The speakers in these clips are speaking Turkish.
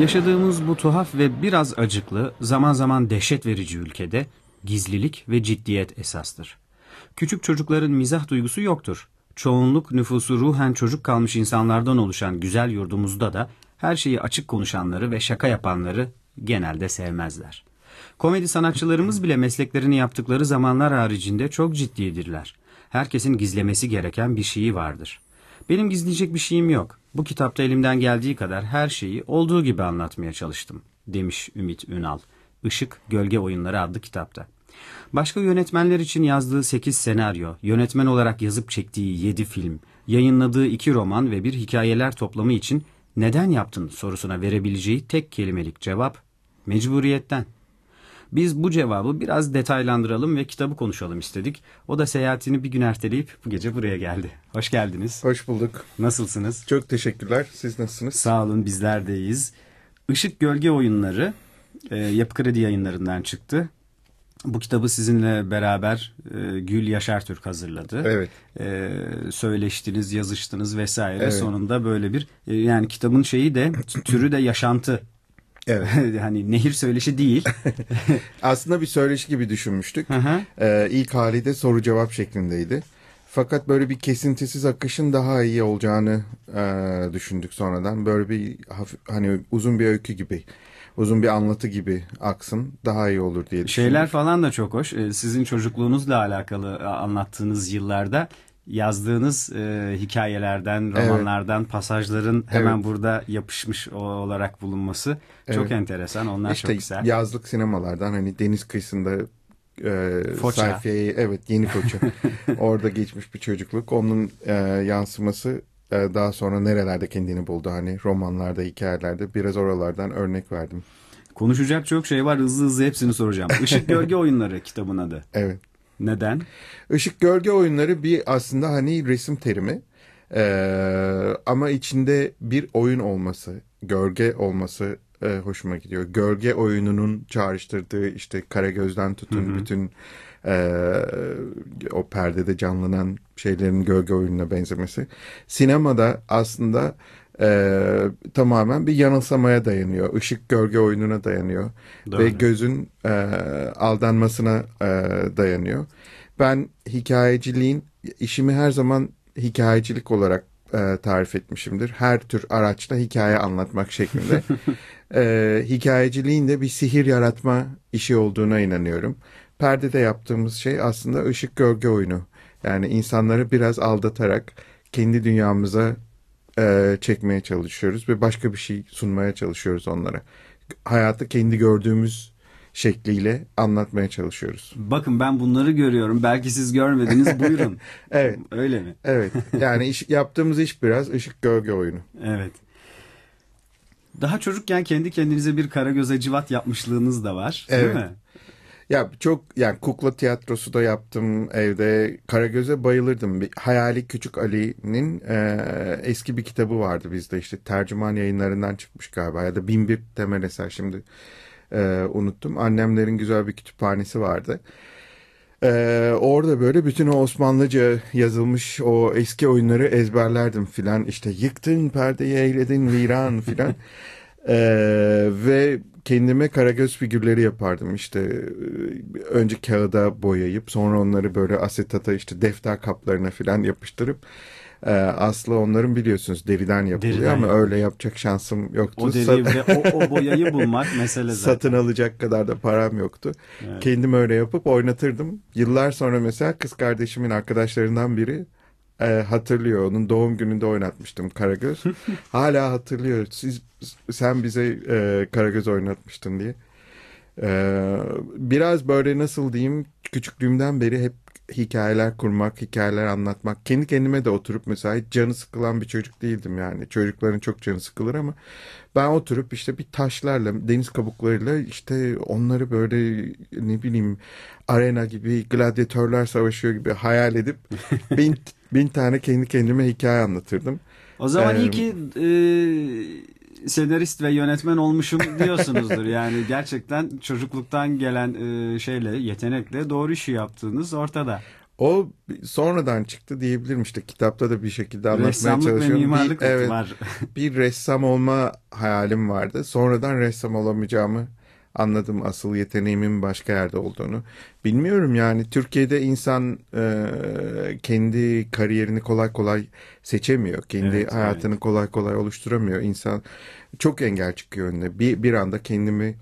Yaşadığımız bu tuhaf ve biraz acıklı, zaman zaman dehşet verici ülkede gizlilik ve ciddiyet esastır. Küçük çocukların mizah duygusu yoktur. Çoğunluk nüfusu ruhen çocuk kalmış insanlardan oluşan güzel yurdumuzda da her şeyi açık konuşanları ve şaka yapanları genelde sevmezler. Komedi sanatçılarımız bile mesleklerini yaptıkları zamanlar haricinde çok ciddidirler. Herkesin gizlemesi gereken bir şeyi vardır. Benim gizleyecek bir şeyim yok. Bu kitapta elimden geldiği kadar her şeyi olduğu gibi anlatmaya çalıştım, demiş Ümit Ünal. Işık Gölge Oyunları adlı kitapta. Başka yönetmenler için yazdığı 8 senaryo, yönetmen olarak yazıp çektiği 7 film, yayınladığı 2 roman ve bir hikayeler toplamı için neden yaptın sorusuna verebileceği tek kelimelik cevap mecburiyetten. Biz bu cevabı biraz detaylandıralım ve kitabı konuşalım istedik. O da seyahatini bir gün erteleyip bu gece buraya geldi. Hoş geldiniz. Hoş bulduk. Nasılsınız? Çok teşekkürler. Siz nasılsınız? Sağ olun bizler deyiz. Işık Gölge Oyunları e, Yapı Kredi yayınlarından çıktı. Bu kitabı sizinle beraber e, Gül Yaşar Türk hazırladı. Evet. E, söyleştiniz, yazıştınız vesaire. Evet. Sonunda böyle bir e, yani kitabın şeyi de türü de yaşantı Evet. hani nehir söyleşi değil. Aslında bir söyleşi gibi düşünmüştük. Hı Ee, ilk hali de soru cevap şeklindeydi. Fakat böyle bir kesintisiz akışın daha iyi olacağını e, düşündük sonradan. Böyle bir hani uzun bir öykü gibi, uzun bir anlatı gibi aksın daha iyi olur diye düşündük. Şeyler falan da çok hoş. Ee, sizin çocukluğunuzla alakalı e, anlattığınız yıllarda yazdığınız e, hikayelerden, romanlardan, evet. pasajların hemen evet. burada yapışmış olarak bulunması evet. çok enteresan. Onlar işte çok güzel. Yazlık sinemalardan hani deniz kıyısında e, Foça. sayfayı evet yeni Foça orada geçmiş bir çocukluk onun e, yansıması e, daha sonra nerelerde kendini buldu hani romanlarda hikayelerde biraz oralardan örnek verdim. Konuşacak çok şey var hızlı hızlı hepsini soracağım. Işık Gölge Oyunları kitabın adı. Evet. Neden? Işık gölge oyunları bir aslında hani resim terimi. Ee, ama içinde bir oyun olması, gölge olması e, hoşuma gidiyor. Gölge oyununun çağrıştırdığı işte kara gözden tutun Hı-hı. bütün e, o perdede canlanan şeylerin gölge oyununa benzemesi. Sinemada aslında e, tamamen bir yanılsamaya dayanıyor. Işık gölge oyununa dayanıyor. Doğru. Ve gözün e, aldanmasına e, dayanıyor. Ben hikayeciliğin işimi her zaman hikayecilik olarak e, tarif etmişimdir. Her tür araçla hikaye anlatmak şeklinde. e, hikayeciliğin de bir sihir yaratma işi olduğuna inanıyorum. Perdede yaptığımız şey aslında ışık gölge oyunu. Yani insanları biraz aldatarak kendi dünyamıza e, çekmeye çalışıyoruz ve başka bir şey sunmaya çalışıyoruz onlara. Hayatı kendi gördüğümüz şekliyle anlatmaya çalışıyoruz. Bakın ben bunları görüyorum. Belki siz görmediniz. Buyurun. evet. Öyle mi? evet. Yani iş, yaptığımız iş biraz ışık gölge oyunu. Evet. Daha çocukken kendi kendinize bir karagöz acıvat yapmışlığınız da var. Evet. Değil mi? Ya çok yani kukla tiyatrosu da yaptım evde. Karagöz'e bayılırdım. Bir, Hayali Küçük Ali'nin e, eski bir kitabı vardı bizde işte tercüman yayınlarından çıkmış galiba ya da Bimbip temel eser şimdi e, unuttum. Annemlerin güzel bir kütüphanesi vardı. Ee, orada böyle bütün o Osmanlıca yazılmış o eski oyunları ezberlerdim filan. İşte yıktın perdeyi eyledin viran filan. ee, ve kendime karagöz figürleri yapardım işte e, önce kağıda boyayıp sonra onları böyle asetata işte defter kaplarına filan yapıştırıp e, aslı onların biliyorsunuz deriden yapılıyor deriden ama yap. öyle yapacak şansım yoktu. O deriyi ve o, o boyayı bulmak mesele zaten. Satın alacak kadar da param yoktu. Evet. Kendim öyle yapıp oynatırdım. Yıllar sonra mesela kız kardeşimin arkadaşlarından biri e, hatırlıyor. Onun doğum gününde oynatmıştım Karagöz. Hala hatırlıyor. Siz sen bize e, Karagöz oynatmıştın diye. E, biraz böyle nasıl diyeyim küçüklüğümden beri hep hikayeler kurmak, hikayeler anlatmak. Kendi kendime de oturup mesela hiç canı sıkılan bir çocuk değildim yani. Çocukların çok canı sıkılır ama ben oturup işte bir taşlarla, deniz kabuklarıyla işte onları böyle ne bileyim arena gibi, gladyatörler savaşıyor gibi hayal edip bin, bin tane kendi kendime hikaye anlatırdım. O zaman ee, iyi ki e, senarist ve yönetmen olmuşum diyorsunuzdur. Yani gerçekten çocukluktan gelen e, şeyle, yetenekle doğru işi yaptığınız ortada. O sonradan çıktı diyebilirim işte kitapta da bir şekilde anlatmaya Ressamlık çalışıyorum. Ressamlık ve mimarlık bir, evet, var. bir ressam olma hayalim vardı. Sonradan ressam olamayacağımı anladım asıl yeteneğimin başka yerde olduğunu. Bilmiyorum yani Türkiye'de insan e, kendi kariyerini kolay kolay seçemiyor. Kendi evet, hayatını evet. kolay kolay oluşturamıyor. İnsan çok engel çıkıyor önüne. Bir, bir anda kendimi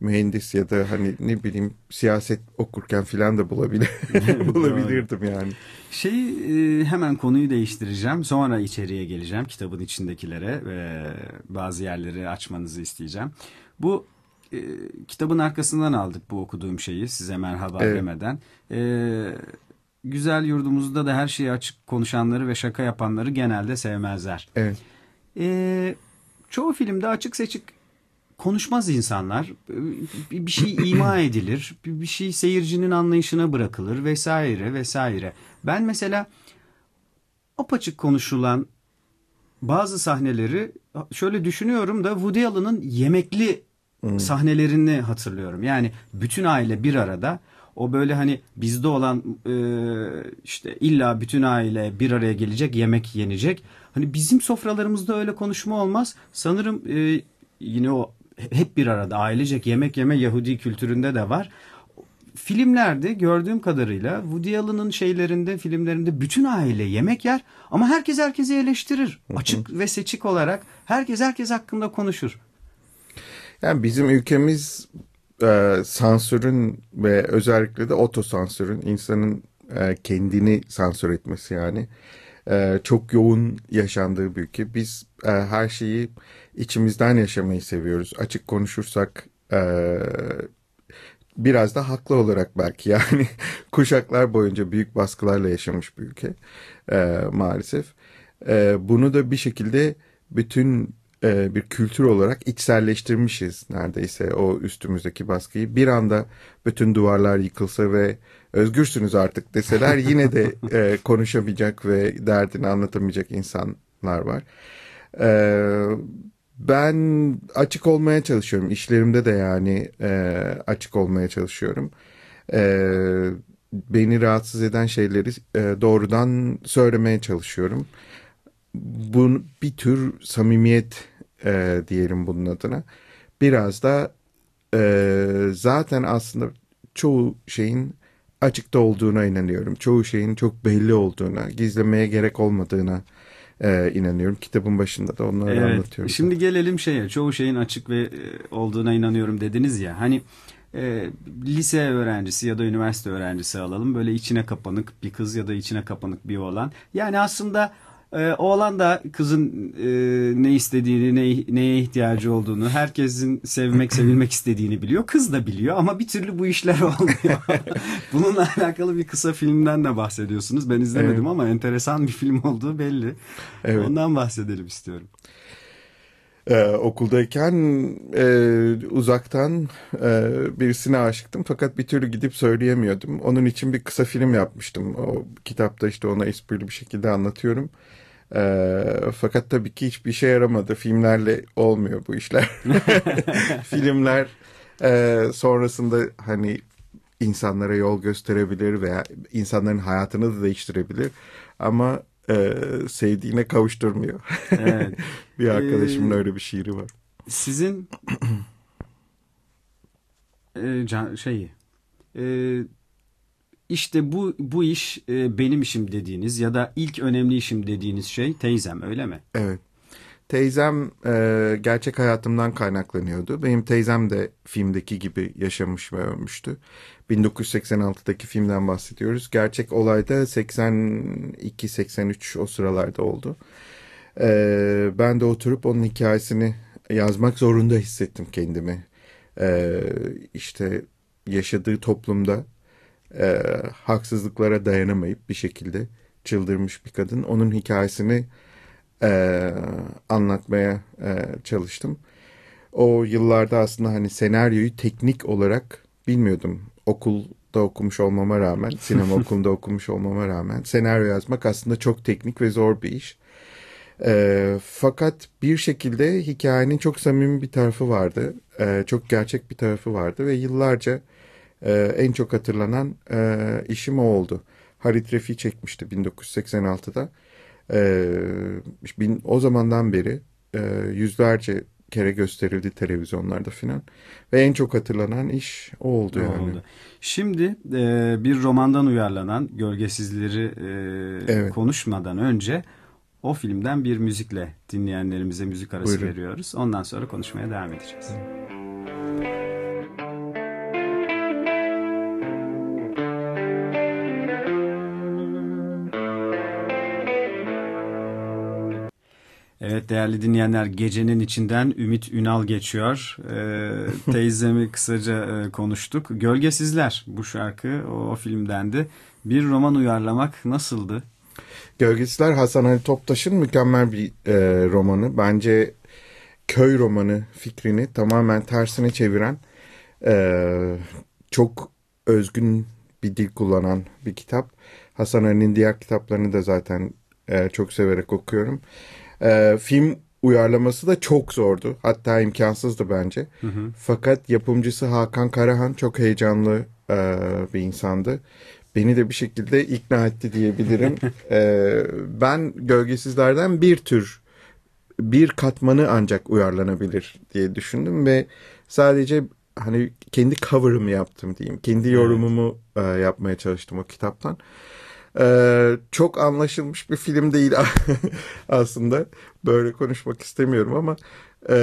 mühendis ya da hani ne bileyim siyaset okurken filan da bulabilir bulabilirdim yani. Şey hemen konuyu değiştireceğim. Sonra içeriye geleceğim kitabın içindekilere ve bazı yerleri açmanızı isteyeceğim. Bu e, kitabın arkasından aldık bu okuduğum şeyi size merhaba evet. demeden. E, güzel yurdumuzda da her şeyi açık konuşanları ve şaka yapanları genelde sevmezler. Evet. E, çoğu filmde açık seçik konuşmaz insanlar. E, bir şey ima edilir, bir şey seyircinin anlayışına bırakılır vesaire vesaire. Ben mesela apaçık konuşulan bazı sahneleri şöyle düşünüyorum da Woody Allen'ın yemekli hmm. sahnelerini hatırlıyorum. Yani bütün aile bir arada o böyle hani bizde olan e, işte illa bütün aile bir araya gelecek yemek yenecek. Hani bizim sofralarımızda öyle konuşma olmaz. Sanırım e, yine o hep bir arada ailecek yemek yeme Yahudi kültüründe de var. Filmlerde gördüğüm kadarıyla Woody Allen'ın şeylerinde filmlerinde bütün aile yemek yer ama herkes herkesi eleştirir. Açık ve seçik olarak herkes herkes hakkında konuşur. Yani bizim ülkemiz e, sansürün ve özellikle de otosansürün insanın e, kendini sansür etmesi yani e, çok yoğun yaşandığı bir ülke. Biz e, her şeyi içimizden yaşamayı seviyoruz. Açık konuşursak e, biraz da haklı olarak belki yani kuşaklar boyunca büyük baskılarla yaşamış bir ülke e, maalesef. E, bunu da bir şekilde bütün e, bir kültür olarak içselleştirmişiz neredeyse o üstümüzdeki baskıyı. Bir anda bütün duvarlar yıkılsa ve özgürsünüz artık deseler yine de e, konuşamayacak ve derdini anlatamayacak insanlar var. E, ben açık olmaya çalışıyorum. İşlerimde de yani e, açık olmaya çalışıyorum. E, beni rahatsız eden şeyleri e, doğrudan söylemeye çalışıyorum bu bir tür samimiyet e, diyelim bunun adına. Biraz da e, zaten aslında çoğu şeyin açıkta olduğuna inanıyorum. Çoğu şeyin çok belli olduğuna, gizlemeye gerek olmadığına e, inanıyorum. Kitabın başında da onları evet. anlatıyorum. Şimdi da. gelelim şeye. Çoğu şeyin açık ve e, olduğuna inanıyorum dediniz ya. Hani e, lise öğrencisi ya da üniversite öğrencisi alalım. Böyle içine kapanık bir kız ya da içine kapanık bir oğlan. Yani aslında e, oğlan da kızın e, ne istediğini, ne, neye ihtiyacı olduğunu, herkesin sevmek, sevilmek istediğini biliyor. Kız da biliyor ama bir türlü bu işler olmuyor. Bununla alakalı bir kısa filmden de bahsediyorsunuz. Ben izlemedim evet. ama enteresan bir film olduğu belli. Evet. Ondan bahsedelim istiyorum e, okuldayken e, uzaktan e, birisine aşıktım fakat bir türlü gidip söyleyemiyordum. Onun için bir kısa film yapmıştım. O kitapta işte ona esprili bir şekilde anlatıyorum. E, fakat tabii ki hiçbir işe yaramadı. Filmlerle olmuyor bu işler. Filmler e, sonrasında hani insanlara yol gösterebilir veya insanların hayatını da değiştirebilir. Ama e, sevdiğine kavuşturmuyor. Evet. bir arkadaşımın ee, öyle bir şiiri var. Sizin e, can, şeyi e, işte bu bu iş e, benim işim dediğiniz ya da ilk önemli işim dediğiniz şey teyzem öyle mi? Evet. Teyzem e, gerçek hayatımdan kaynaklanıyordu. Benim teyzem de filmdeki gibi yaşamış ve ölmüştü. 1986'daki filmden bahsediyoruz. Gerçek olay da 82-83 o sıralarda oldu. Ee, ben de oturup onun hikayesini yazmak zorunda hissettim kendimi. Ee, işte yaşadığı toplumda e, haksızlıklara dayanamayıp bir şekilde çıldırmış bir kadın. Onun hikayesini e, anlatmaya e, çalıştım. O yıllarda aslında hani senaryoyu teknik olarak bilmiyordum okulda okumuş olmama rağmen, sinema okulunda okumuş olmama rağmen senaryo yazmak aslında çok teknik ve zor bir iş. E, fakat bir şekilde hikayenin çok samimi bir tarafı vardı. E, çok gerçek bir tarafı vardı ve yıllarca e, en çok hatırlanan e, işim o oldu. Harit Refi çekmişti 1986'da. E, ee, bin, o zamandan beri e, yüzlerce kere gösterildi televizyonlarda filan. Ve en çok hatırlanan iş o oldu o yani. Oldu. Şimdi e, bir romandan uyarlanan Gölgesizleri e, evet. konuşmadan önce o filmden bir müzikle dinleyenlerimize müzik arası Buyurun. veriyoruz. Ondan sonra konuşmaya devam edeceğiz. Evet. değerli dinleyenler gecenin içinden Ümit Ünal geçiyor. Ee, teyzemi kısaca e, konuştuk. Gölgesizler bu şarkı o, o filmdendi. Bir roman uyarlamak nasıldı? Gölgesizler Hasan Ali Toptaş'ın mükemmel bir e, romanı. Bence köy romanı fikrini tamamen tersine çeviren e, çok özgün bir dil kullanan bir kitap. Hasan Ali'nin diğer kitaplarını da zaten e, çok severek okuyorum. E, film uyarlaması da çok zordu. Hatta imkansızdı bence. Hı hı. Fakat yapımcısı Hakan Karahan çok heyecanlı e, bir insandı. Beni de bir şekilde ikna etti diyebilirim. e, ben gölgesizlerden bir tür bir katmanı ancak uyarlanabilir diye düşündüm ve sadece hani kendi cover'ımı yaptım diyeyim. Kendi yorumumu evet. e, yapmaya çalıştım o kitaptan. Ee, çok anlaşılmış bir film değil aslında. Böyle konuşmak istemiyorum ama e,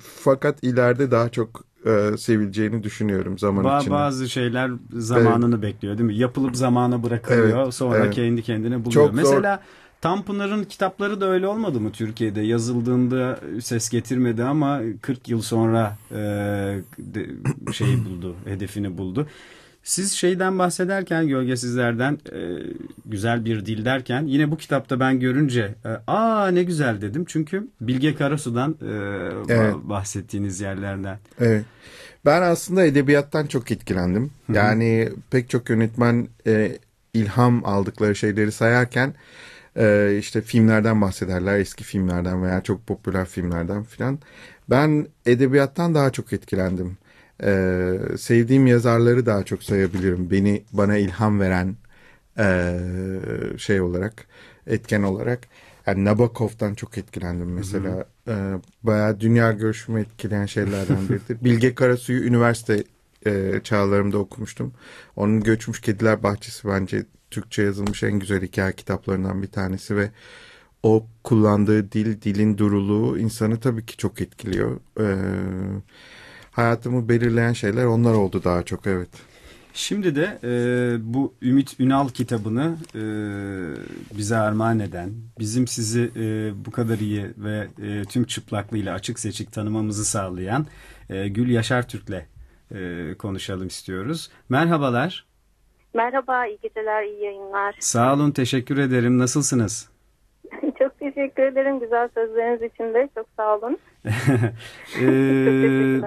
fakat ileride daha çok e, sevileceğini düşünüyorum zaman ba- içinde. Bazı şeyler zamanını evet. bekliyor değil mi? Yapılıp zamana bırakılıyor. Evet, sonra evet. kendi kendine buluyor. Çok Mesela zor... Tanpınar'ın kitapları da öyle olmadı mı Türkiye'de? Yazıldığında ses getirmedi ama 40 yıl sonra e, de, şeyi buldu, hedefini buldu. Siz şeyden bahsederken gölgesizlerden e, güzel bir dil derken yine bu kitapta ben görünce e, aa ne güzel dedim. Çünkü Bilge Karasu'dan e, evet. bahsettiğiniz yerlerden. Evet. Ben aslında edebiyattan çok etkilendim. Hı-hı. Yani pek çok yönetmen e, ilham aldıkları şeyleri sayarken e, işte filmlerden bahsederler. Eski filmlerden veya çok popüler filmlerden filan. Ben edebiyattan daha çok etkilendim. Ee, sevdiğim yazarları daha çok sayabilirim. Beni bana ilham veren e, şey olarak etken olarak. Yani Nabokov'dan çok etkilendim mesela. Hı hı. Ee, bayağı dünya görüşümü etkileyen şeylerden biridir. Bilge Karasu'yu üniversite e, çağlarımda okumuştum. Onun Göçmüş Kediler Bahçesi bence Türkçe yazılmış en güzel hikaye kitaplarından bir tanesi ve o kullandığı dil, dilin duruluğu insanı tabii ki çok etkiliyor. Ee, hayatımı belirleyen şeyler onlar oldu daha çok evet. Şimdi de e, bu Ümit Ünal kitabını e, bize armağan eden, bizim sizi e, bu kadar iyi ve e, tüm çıplaklığıyla açık seçik tanımamızı sağlayan e, Gül Yaşar Türk'le e, konuşalım istiyoruz. Merhabalar. Merhaba, iyi geceler, iyi yayınlar. Sağ olun, teşekkür ederim. Nasılsınız? çok teşekkür ederim güzel sözleriniz için de. Çok sağ olun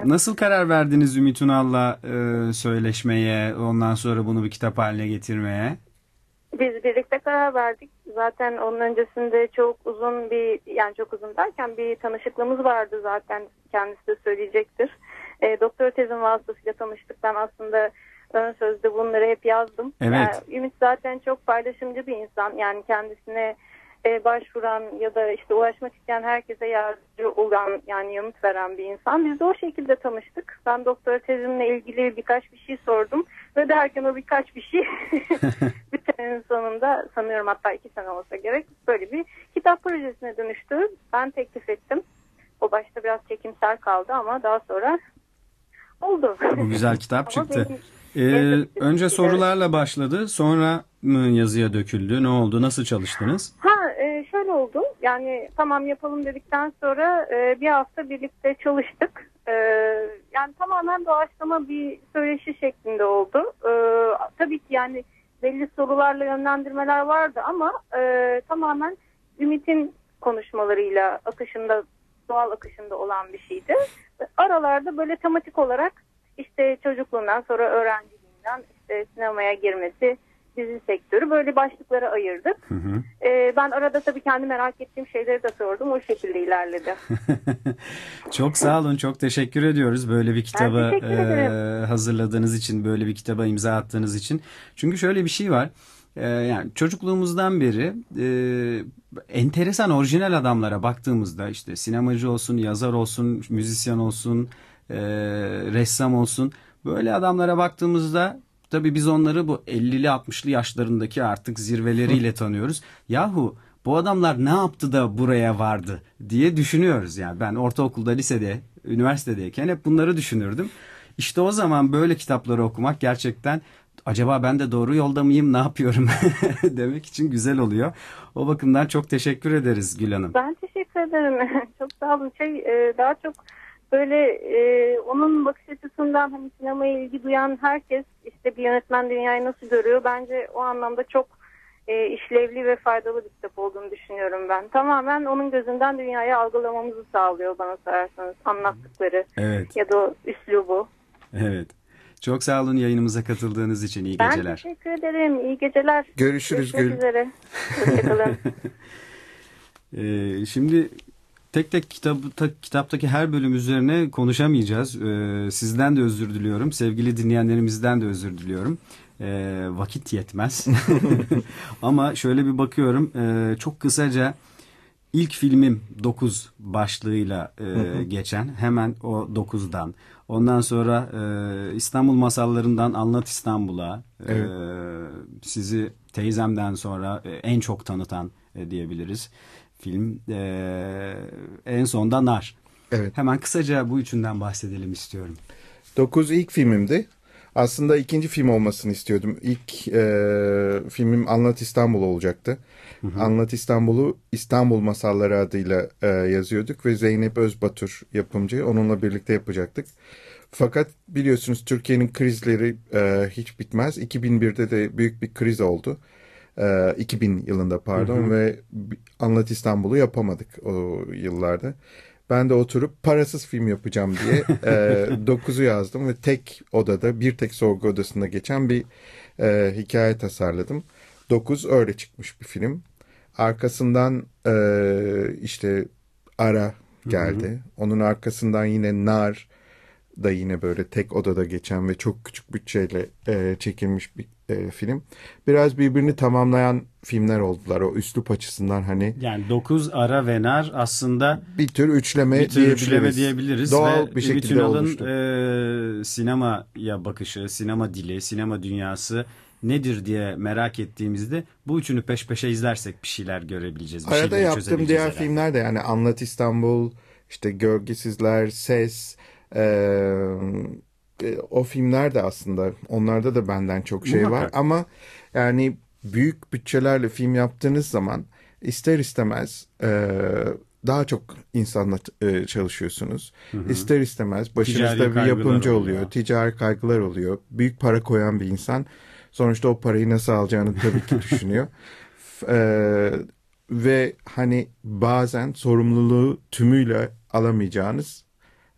nasıl karar verdiniz Ümit Unal'la e, söyleşmeye, ondan sonra bunu bir kitap haline getirmeye? Biz birlikte karar verdik. Zaten onun öncesinde çok uzun bir, yani çok uzun derken bir tanışıklığımız vardı zaten kendisi de söyleyecektir. E, doktora tezim vasıtasıyla tanıştık. Ben aslında ön sözde bunları hep yazdım. Evet. Yani, Ümit zaten çok paylaşımcı bir insan. Yani kendisine e, başvuran ya da işte ulaşmak isteyen herkese yardımcı olan yani yanıt veren bir insan. Biz de o şekilde tanıştık. Ben doktora tezimle ilgili birkaç bir şey sordum ve derken o birkaç bir şey bir senenin sonunda sanıyorum hatta iki sene olsa gerek böyle bir kitap projesine dönüştü. Ben teklif ettim. O başta biraz çekimsel kaldı ama daha sonra oldu. Bu güzel kitap çıktı. ee, önce şey sorularla başladı. Sonra mı yazıya döküldü? Ne oldu? Nasıl çalıştınız? Ha ben oldum. Yani tamam yapalım dedikten sonra e, bir hafta birlikte çalıştık. E, yani tamamen doğaçlama bir söyleşi şeklinde oldu. E, tabii ki yani belli sorularla yönlendirmeler vardı ama e, tamamen Ümit'in konuşmalarıyla akışında doğal akışında olan bir şeydi. Aralarda böyle tematik olarak işte çocukluğundan sonra öğrenciliğinden işte sinemaya girmesi, dizi sektörü böyle başlıklara ayırdık. Hı hı. E, ben arada tabii kendi merak ettiğim şeyleri de sordum. O şekilde ilerledi. çok sağ olun. Çok teşekkür ediyoruz böyle bir kitaba e, hazırladığınız için, böyle bir kitaba imza attığınız için. Çünkü şöyle bir şey var e, yani çocukluğumuzdan beri e, enteresan orijinal adamlara baktığımızda işte sinemacı olsun, yazar olsun, müzisyen olsun, e, ressam olsun böyle adamlara baktığımızda Tabii biz onları bu 50'li 60'lı yaşlarındaki artık zirveleriyle tanıyoruz. Yahu bu adamlar ne yaptı da buraya vardı diye düşünüyoruz. Yani ben ortaokulda, lisede, üniversitedeyken hep bunları düşünürdüm. İşte o zaman böyle kitapları okumak gerçekten acaba ben de doğru yolda mıyım ne yapıyorum demek için güzel oluyor. O bakımdan çok teşekkür ederiz Gül Hanım. Ben teşekkür ederim. Çok sağ olun. Şey, e, daha çok böyle e, onun bakış açısından hani sinemaya ilgi duyan herkes işte bir yönetmen dünyayı nasıl görüyor bence o anlamda çok e, işlevli ve faydalı bir kitap olduğunu düşünüyorum ben. Tamamen onun gözünden dünyayı algılamamızı sağlıyor bana sorarsanız anlattıkları evet. ya da üslubu. Evet. Çok sağ olun yayınımıza katıldığınız için. iyi ben geceler. Ben teşekkür ederim. İyi geceler. Görüşürüz. Görüşmek Gül. üzere. Hoşçakalın. ee, şimdi tek tek kitap, kitaptaki her bölüm üzerine konuşamayacağız. Ee, sizden de özür diliyorum. Sevgili dinleyenlerimizden de özür diliyorum. Ee, vakit yetmez. Ama şöyle bir bakıyorum. Ee, çok kısaca ilk filmim 9 başlığıyla e, geçen. Hemen o 9'dan. Ondan sonra e, İstanbul masallarından Anlat İstanbul'a. E, evet. E, sizi teyzemden sonra e, en çok tanıtan e, diyebiliriz film. E, en sonda Nar. Evet. Hemen kısaca bu üçünden bahsedelim istiyorum. Dokuz ilk filmimdi. Aslında ikinci film olmasını istiyordum. İlk e, filmim Anlat İstanbul olacaktı. Hı hı. Anlat İstanbul'u İstanbul Masalları adıyla e, yazıyorduk ve Zeynep Özbatur yapımcı onunla birlikte yapacaktık. Fakat biliyorsunuz Türkiye'nin krizleri e, hiç bitmez. 2001'de de büyük bir kriz oldu. Hı e, ee, 2000 yılında pardon hı hı. ve Anlat İstanbul'u yapamadık o yıllarda. Ben de oturup parasız film yapacağım diye e, 9'u yazdım ve tek odada bir tek sorgu odasında geçen bir e, hikaye tasarladım. 9 öyle çıkmış bir film. Arkasından e, işte Ara geldi. Hı hı. Onun arkasından yine Nar da yine böyle tek odada geçen ve çok küçük bütçeyle e, çekilmiş bir e, film. Biraz birbirini tamamlayan filmler oldular o üslup açısından hani. Yani dokuz Ara Vener aslında bir tür üçleme, bir tür diyebiliriz. üçleme diyebiliriz. Doğal ve bir şekilde bütün olmuştu. E, sinemaya bakışı, sinema dili, sinema dünyası nedir diye merak ettiğimizde bu üçünü peş peşe izlersek bir şeyler görebileceğiz. Bir Arada yaptığım diğer herhalde. filmler de yani Anlat İstanbul, işte Gölgesizler, Ses, e, e, o filmler de aslında onlarda da benden çok şey Muhakkak. var ama yani büyük bütçelerle film yaptığınız zaman ister istemez e, daha çok insanla e, çalışıyorsunuz. Hı hı. İster istemez başınızda bir yapımcı oluyor, oluyor, ticari kaygılar oluyor. Büyük para koyan bir insan sonuçta o parayı nasıl alacağını tabii ki düşünüyor. e, ve hani bazen sorumluluğu tümüyle alamayacağınız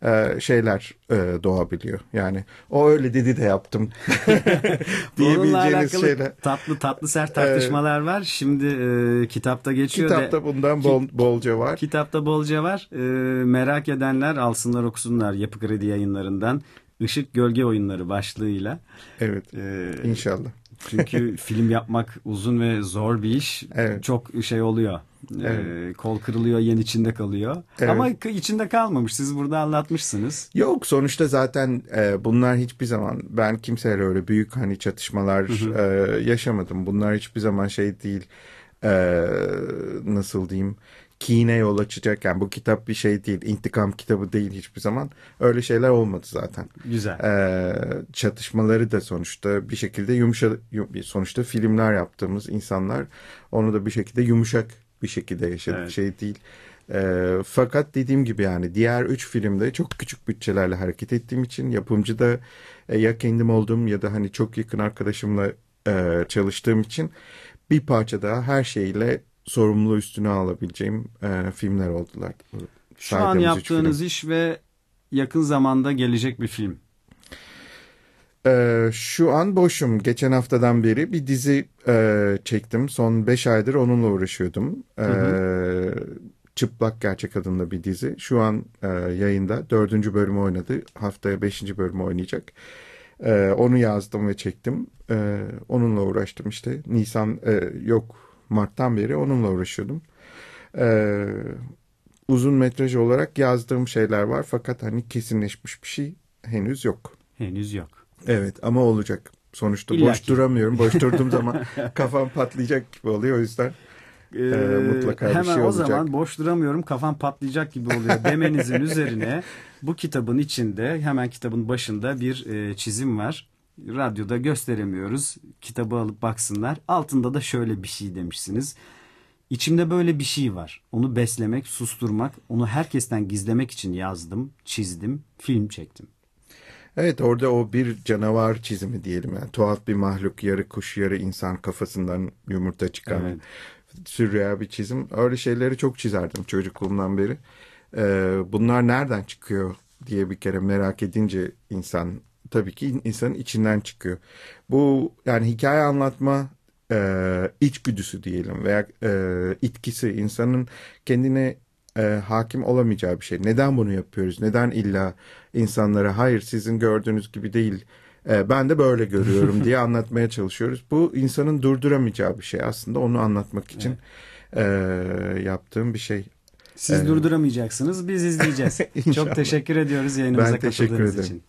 e, şeyler e, doğabiliyor. Yani o öyle dedi de yaptım diyebileceğiniz şeyler. Tatlı tatlı sert tartışmalar var. Şimdi e, kitapta geçiyor. Kitapta de, bundan bol, ki, bolca var. Kitapta bolca var. E, merak edenler alsınlar okusunlar Yapı Kredi yayınlarından. Işık Gölge Oyunları başlığıyla. Evet. Ee, inşallah. Çünkü film yapmak uzun ve zor bir iş. Evet. Çok şey oluyor. Ee, evet. E, kol kırılıyor, yen içinde kalıyor. Evet. Ama içinde kalmamış. Siz burada anlatmışsınız. Yok, sonuçta zaten e, bunlar hiçbir zaman ben kimseyle öyle büyük hani çatışmalar E, yaşamadım. Bunlar hiçbir zaman şey değil. E, nasıl diyeyim? kine yol açacak. Yani bu kitap bir şey değil. intikam kitabı değil hiçbir zaman. Öyle şeyler olmadı zaten. Güzel. Ee, çatışmaları da sonuçta bir şekilde yumuşak yum, sonuçta filmler yaptığımız insanlar onu da bir şekilde yumuşak bir şekilde yaşadık. Evet. Şey değil. E, fakat dediğim gibi yani diğer üç filmde çok küçük bütçelerle hareket ettiğim için yapımcı da e, ya kendim olduğum ya da hani çok yakın arkadaşımla e, çalıştığım için bir parça daha her şeyle Sorumlu üstüne alabileceğim e, filmler oldular. Şu an yaptığınız iş ve yakın zamanda gelecek bir film. Ee, şu an boşum. Geçen haftadan beri bir dizi e, çektim. Son 5 aydır onunla uğraşıyordum. Ee, hı hı. Çıplak Gerçek adında bir dizi. Şu an e, yayında. Dördüncü bölümü oynadı. Haftaya beşinci bölümü oynayacak. E, onu yazdım ve çektim. E, onunla uğraştım işte. Nisan e, yok Mart'tan beri onunla uğraşıyordum. Ee, uzun metraj olarak yazdığım şeyler var fakat hani kesinleşmiş bir şey henüz yok. Henüz yok. Evet ama olacak. Sonuçta İlla boş duramıyorum. Boş durduğum zaman kafam patlayacak gibi oluyor o yüzden. Ee, e, mutlaka hemen bir şey olacak. o zaman boş duramıyorum kafam patlayacak gibi oluyor demenizin üzerine bu kitabın içinde hemen kitabın başında bir e, çizim var radyoda gösteremiyoruz. Kitabı alıp baksınlar. Altında da şöyle bir şey demişsiniz. İçimde böyle bir şey var. Onu beslemek, susturmak, onu herkesten gizlemek için yazdım, çizdim, film çektim. Evet orada o bir canavar çizimi diyelim. Yani tuhaf bir mahluk, yarı kuş, yarı insan kafasından yumurta çıkan evet. sürreal bir çizim. Öyle şeyleri çok çizerdim çocukluğumdan beri. Ee, bunlar nereden çıkıyor diye bir kere merak edince insan tabii ki insanın içinden çıkıyor. Bu yani hikaye anlatma e, içgüdüsü diyelim veya e, itkisi insanın kendine e, hakim olamayacağı bir şey. Neden bunu yapıyoruz? Neden illa insanlara hayır sizin gördüğünüz gibi değil e, ben de böyle görüyorum diye anlatmaya çalışıyoruz. Bu insanın durduramayacağı bir şey aslında onu anlatmak için evet. e, yaptığım bir şey. Siz ee, durduramayacaksınız biz izleyeceğiz. Çok teşekkür ediyoruz yayınımıza ben katıldığınız için.